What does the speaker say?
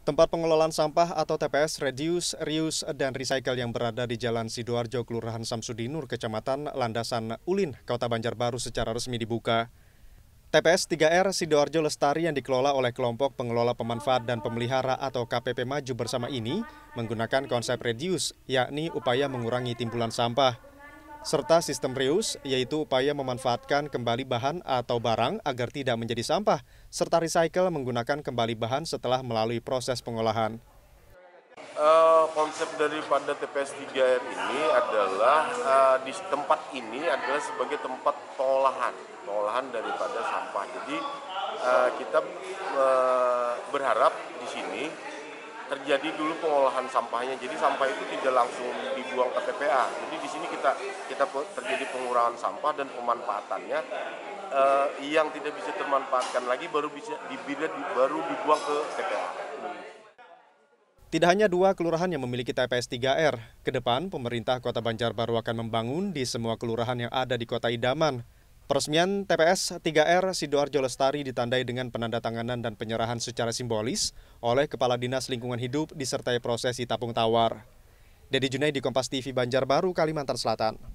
Tempat pengelolaan sampah atau TPS Reduce, Reuse, dan Recycle yang berada di Jalan Sidoarjo, Kelurahan Samsudinur, Kecamatan Landasan Ulin, Kota Banjarbaru secara resmi dibuka. TPS 3R Sidoarjo Lestari yang dikelola oleh kelompok pengelola pemanfaat dan pemelihara atau KPP Maju bersama ini menggunakan konsep reduce, yakni upaya mengurangi timbulan sampah serta sistem reuse, yaitu upaya memanfaatkan kembali bahan atau barang agar tidak menjadi sampah, serta recycle menggunakan kembali bahan setelah melalui proses pengolahan. Uh, konsep daripada TPS 3 r ini adalah uh, di tempat ini adalah sebagai tempat pengolahan, pengolahan daripada sampah. Jadi uh, kita uh, berharap di sini terjadi dulu pengolahan sampahnya. Jadi sampah itu tidak langsung dibuang ke TPA. Jadi kita kita terjadi pengurangan sampah dan pemanfaatannya uh, yang tidak bisa termanfaatkan lagi baru bisa dibina baru dibuang ke TPA. Tidak hanya dua kelurahan yang memiliki TPS 3R, ke depan pemerintah Kota Banjarbaru akan membangun di semua kelurahan yang ada di Kota Idaman. Peresmian TPS 3R Sidoarjo Lestari ditandai dengan penandatanganan dan penyerahan secara simbolis oleh Kepala Dinas Lingkungan Hidup disertai prosesi tapung tawar. Dedi Junaidi Kompas TV Banjarbaru, Kalimantan Selatan.